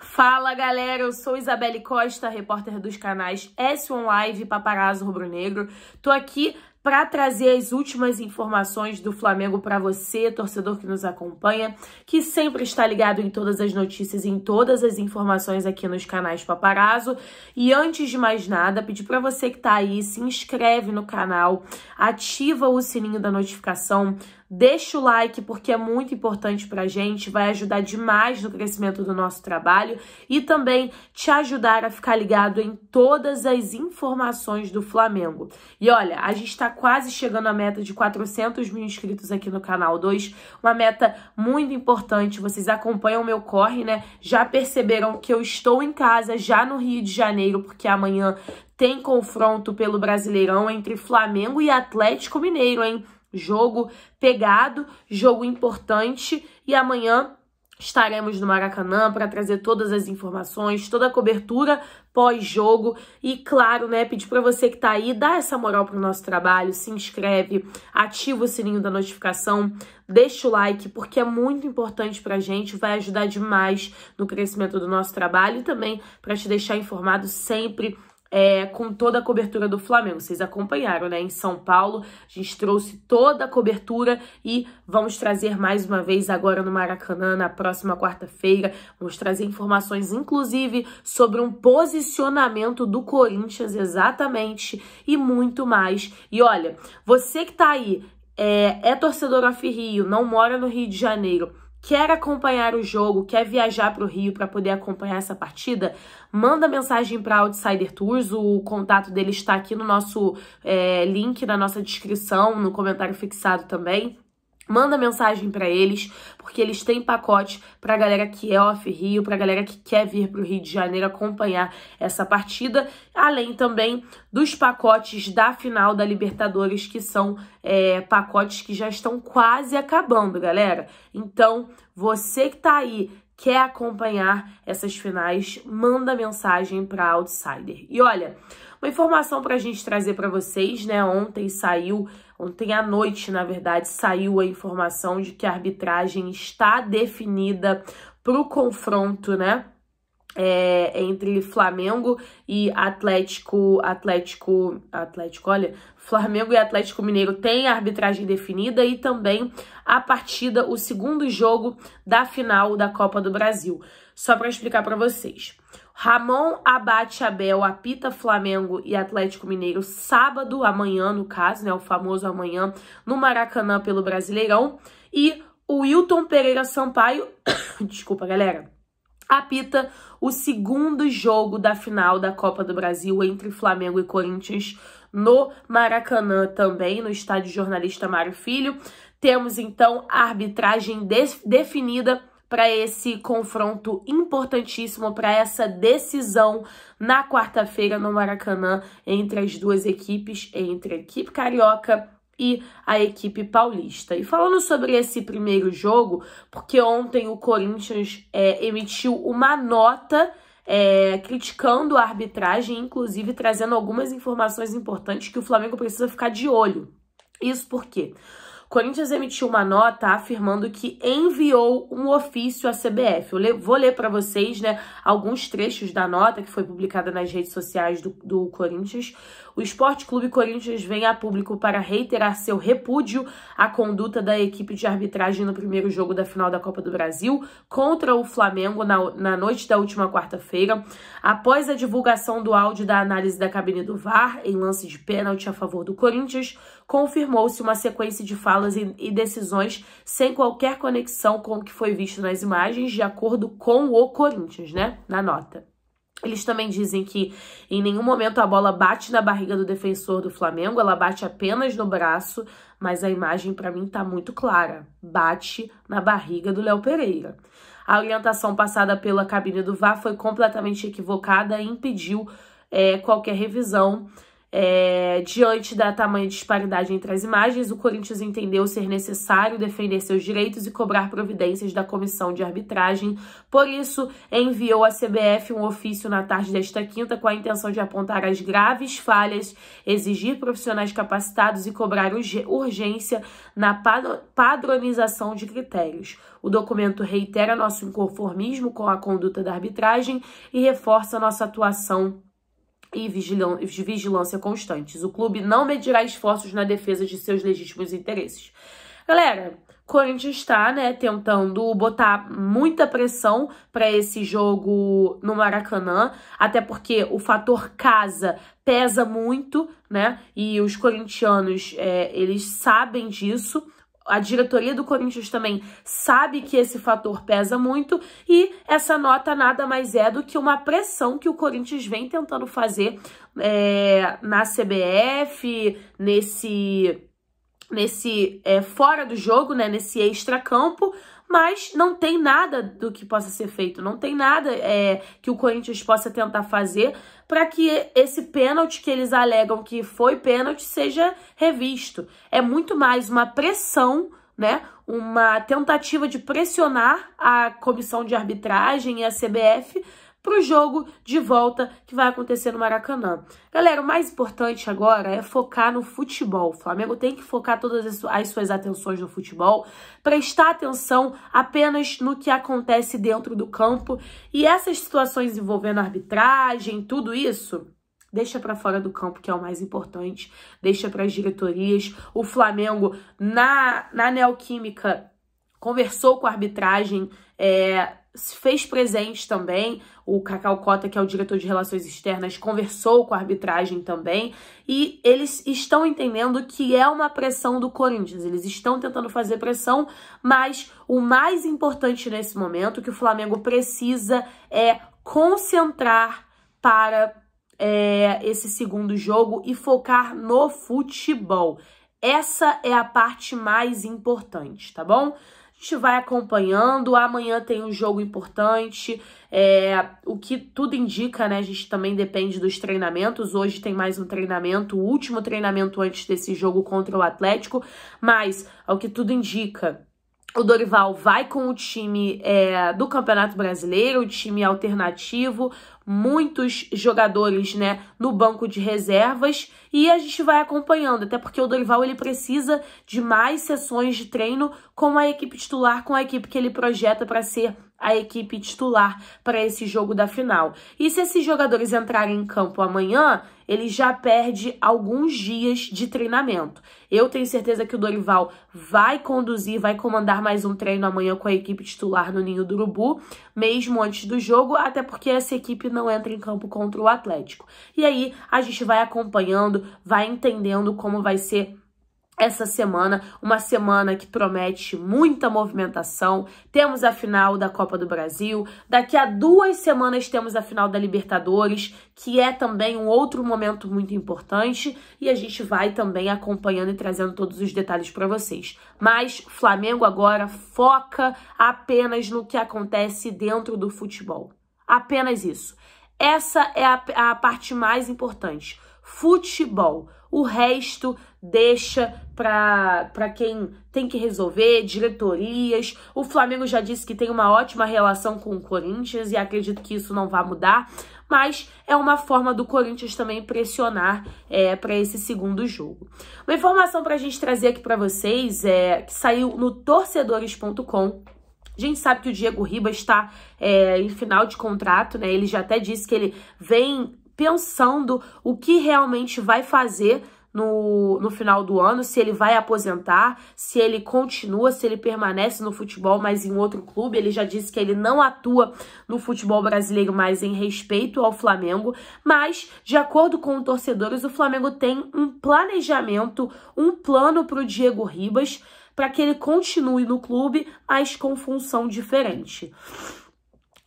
Fala galera, eu sou Isabelle Costa, repórter dos canais S1 Live e Paparazzo Rubro Negro. Tô aqui para trazer as últimas informações do Flamengo para você, torcedor que nos acompanha, que sempre está ligado em todas as notícias, em todas as informações aqui nos canais Paparazzo. E antes de mais nada, pedir para você que tá aí, se inscreve no canal, ativa o sininho da notificação, Deixa o like porque é muito importante pra gente, vai ajudar demais no crescimento do nosso trabalho e também te ajudar a ficar ligado em todas as informações do Flamengo. E olha, a gente tá quase chegando à meta de 400 mil inscritos aqui no canal 2, uma meta muito importante. Vocês acompanham o meu corre, né? Já perceberam que eu estou em casa, já no Rio de Janeiro, porque amanhã tem confronto pelo Brasileirão entre Flamengo e Atlético Mineiro, hein? Jogo pegado, jogo importante e amanhã estaremos no Maracanã para trazer todas as informações, toda a cobertura pós-jogo e claro, né, pedir para você que está aí, dá essa moral pro nosso trabalho, se inscreve, ativa o sininho da notificação, deixa o like porque é muito importante pra gente, vai ajudar demais no crescimento do nosso trabalho e também para te deixar informado sempre é, com toda a cobertura do Flamengo. Vocês acompanharam, né? Em São Paulo, a gente trouxe toda a cobertura e vamos trazer mais uma vez agora no Maracanã, na próxima quarta-feira. Vamos trazer informações, inclusive, sobre um posicionamento do Corinthians exatamente e muito mais. E olha, você que tá aí, é, é torcedor off Rio, não mora no Rio de Janeiro quer acompanhar o jogo, quer viajar para o Rio para poder acompanhar essa partida, manda mensagem para Outsider Tours. O contato dele está aqui no nosso é, link, na nossa descrição, no comentário fixado também. Manda mensagem para eles, porque eles têm pacote para a galera que é off Rio, para a galera que quer vir para o Rio de Janeiro acompanhar essa partida, além também dos pacotes da final da Libertadores, que são é, pacotes que já estão quase acabando, galera. Então, você que está aí quer acompanhar essas finais, manda mensagem para Outsider. E olha, uma informação para a gente trazer para vocês, né? Ontem saiu Ontem à noite, na verdade, saiu a informação de que a arbitragem está definida para o confronto, né? É, entre Flamengo e Atlético, Atlético, Atlético, olha, Flamengo e Atlético Mineiro tem a arbitragem definida e também a partida, o segundo jogo da final da Copa do Brasil. Só para explicar para vocês. Ramon abate Abel, apita Flamengo e Atlético Mineiro sábado, amanhã no caso, né, o famoso amanhã, no Maracanã pelo Brasileirão. E o Wilton Pereira Sampaio, desculpa galera, apita o segundo jogo da final da Copa do Brasil entre Flamengo e Corinthians no Maracanã também, no estádio jornalista Mário Filho. Temos então a arbitragem definida para esse confronto importantíssimo, para essa decisão na quarta-feira no Maracanã entre as duas equipes, entre a equipe carioca e a equipe paulista. E falando sobre esse primeiro jogo, porque ontem o Corinthians é, emitiu uma nota é, criticando a arbitragem, inclusive trazendo algumas informações importantes que o Flamengo precisa ficar de olho. Isso por quê? Corinthians emitiu uma nota afirmando que enviou um ofício à CBF. Eu vou ler para vocês né, alguns trechos da nota que foi publicada nas redes sociais do, do Corinthians o Esporte Clube Corinthians vem a público para reiterar seu repúdio à conduta da equipe de arbitragem no primeiro jogo da final da Copa do Brasil contra o Flamengo na, na noite da última quarta-feira, após a divulgação do áudio da análise da cabine do VAR em lance de pênalti a favor do Corinthians, confirmou-se uma sequência de falas e, e decisões sem qualquer conexão com o que foi visto nas imagens, de acordo com o Corinthians, né? Na nota. Eles também dizem que em nenhum momento a bola bate na barriga do defensor do Flamengo, ela bate apenas no braço, mas a imagem para mim tá muito clara. Bate na barriga do Léo Pereira. A orientação passada pela cabine do VAR foi completamente equivocada e impediu é, qualquer revisão é, diante da tamanha disparidade entre as imagens, o Corinthians entendeu ser necessário defender seus direitos e cobrar providências da comissão de arbitragem. Por isso, enviou à CBF um ofício na tarde desta quinta com a intenção de apontar as graves falhas, exigir profissionais capacitados e cobrar urgência na padronização de critérios. O documento reitera nosso inconformismo com a conduta da arbitragem e reforça nossa atuação e vigilância constantes. O clube não medirá esforços na defesa de seus legítimos interesses. Galera, Corinthians está, né, tentando botar muita pressão para esse jogo no Maracanã, até porque o fator casa pesa muito, né? E os corintianos, é, eles sabem disso a diretoria do Corinthians também sabe que esse fator pesa muito e essa nota nada mais é do que uma pressão que o Corinthians vem tentando fazer é, na CBF, nesse nesse é, fora do jogo, né, nesse campo mas não tem nada do que possa ser feito, não tem nada é, que o Corinthians possa tentar fazer para que esse pênalti que eles alegam que foi pênalti seja revisto. É muito mais uma pressão né, uma tentativa de pressionar a comissão de arbitragem e a CBF para o jogo de volta que vai acontecer no Maracanã. Galera, o mais importante agora é focar no futebol. O Flamengo tem que focar todas as suas atenções no futebol, prestar atenção apenas no que acontece dentro do campo e essas situações envolvendo arbitragem, tudo isso. Deixa para fora do campo, que é o mais importante. Deixa para as diretorias. O Flamengo, na, na Neoquímica, conversou com a arbitragem é, se fez presente também. O Cacau Cota, que é o diretor de relações externas, conversou com a arbitragem também. E eles estão entendendo que é uma pressão do Corinthians. Eles estão tentando fazer pressão, mas o mais importante nesse momento que o Flamengo precisa é concentrar para é, esse segundo jogo e focar no futebol. Essa é a parte mais importante, tá bom? A gente vai acompanhando. Amanhã tem um jogo importante. É, o que tudo indica, né? A gente também depende dos treinamentos. Hoje tem mais um treinamento, o último treinamento antes desse jogo contra o Atlético. Mas, ao que tudo indica, o Dorival vai com o time é, do Campeonato Brasileiro, o time alternativo, muitos jogadores né, no banco de reservas e a gente vai acompanhando, até porque o Dorival ele precisa de mais sessões de treino com a equipe titular, com a equipe que ele projeta para ser a equipe titular para esse jogo da final. E se esses jogadores entrarem em campo amanhã, ele já perde alguns dias de treinamento. Eu tenho certeza que o Dorival vai conduzir, vai comandar mais um treino amanhã com a equipe titular no Ninho do Urubu, mesmo antes do jogo, até porque essa equipe não entra em campo contra o Atlético. E aí a gente vai acompanhando, vai entendendo como vai ser essa semana, uma semana que promete muita movimentação. Temos a final da Copa do Brasil, daqui a duas semanas temos a final da Libertadores, que é também um outro momento muito importante, e a gente vai também acompanhando e trazendo todos os detalhes para vocês. Mas Flamengo agora foca apenas no que acontece dentro do futebol. Apenas isso. Essa é a, a parte mais importante. Futebol. O resto deixa para quem tem que resolver, diretorias. O Flamengo já disse que tem uma ótima relação com o Corinthians e acredito que isso não vai mudar, mas é uma forma do Corinthians também pressionar é, para esse segundo jogo. Uma informação para a gente trazer aqui para vocês é que saiu no torcedores.com a gente sabe que o Diego Ribas está é, em final de contrato, né? Ele já até disse que ele vem pensando o que realmente vai fazer no, no final do ano, se ele vai aposentar, se ele continua, se ele permanece no futebol, mas em outro clube. Ele já disse que ele não atua no futebol brasileiro mais em respeito ao Flamengo, mas, de acordo com os torcedores, o Flamengo tem um planejamento, um plano para o Diego Ribas para que ele continue no clube, mas com função diferente.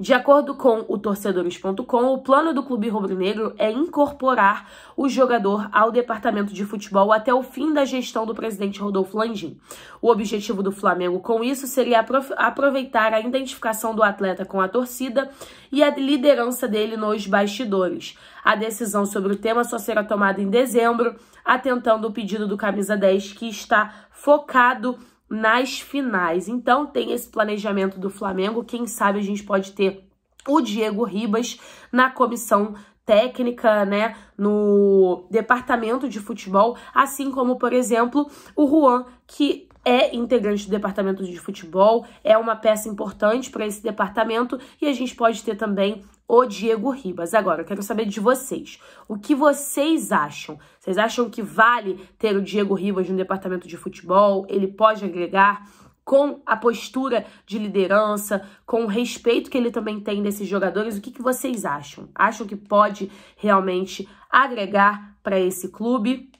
De acordo com o torcedores.com, o plano do clube rubro-negro é incorporar o jogador ao departamento de futebol até o fim da gestão do presidente Rodolfo Landim. O objetivo do Flamengo com isso seria aproveitar a identificação do atleta com a torcida e a liderança dele nos bastidores. A decisão sobre o tema só será tomada em dezembro, atentando o pedido do camisa 10 que está focado nas finais. Então tem esse planejamento do Flamengo, quem sabe a gente pode ter o Diego Ribas na comissão técnica, né, no departamento de futebol, assim como, por exemplo, o Juan, que é integrante do departamento de futebol, é uma peça importante para esse departamento e a gente pode ter também o Diego Ribas. Agora, eu quero saber de vocês. O que vocês acham? Vocês acham que vale ter o Diego Ribas no departamento de futebol? Ele pode agregar? com a postura de liderança, com o respeito que ele também tem desses jogadores, o que, que vocês acham? Acham que pode realmente agregar para esse clube?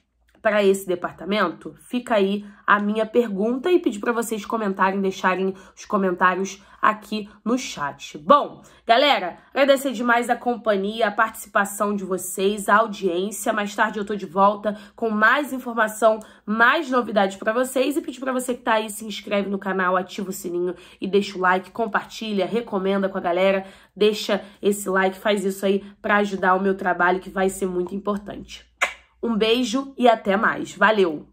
para esse departamento? Fica aí a minha pergunta e pedir para vocês comentarem, deixarem os comentários aqui no chat. Bom, galera, agradecer demais a companhia, a participação de vocês, a audiência. Mais tarde eu tô de volta com mais informação, mais novidades para vocês e pedir para você que tá aí se inscreve no canal, ativa o sininho e deixa o like, compartilha, recomenda com a galera, deixa esse like, faz isso aí para ajudar o meu trabalho que vai ser muito importante. Um beijo e até mais. Valeu!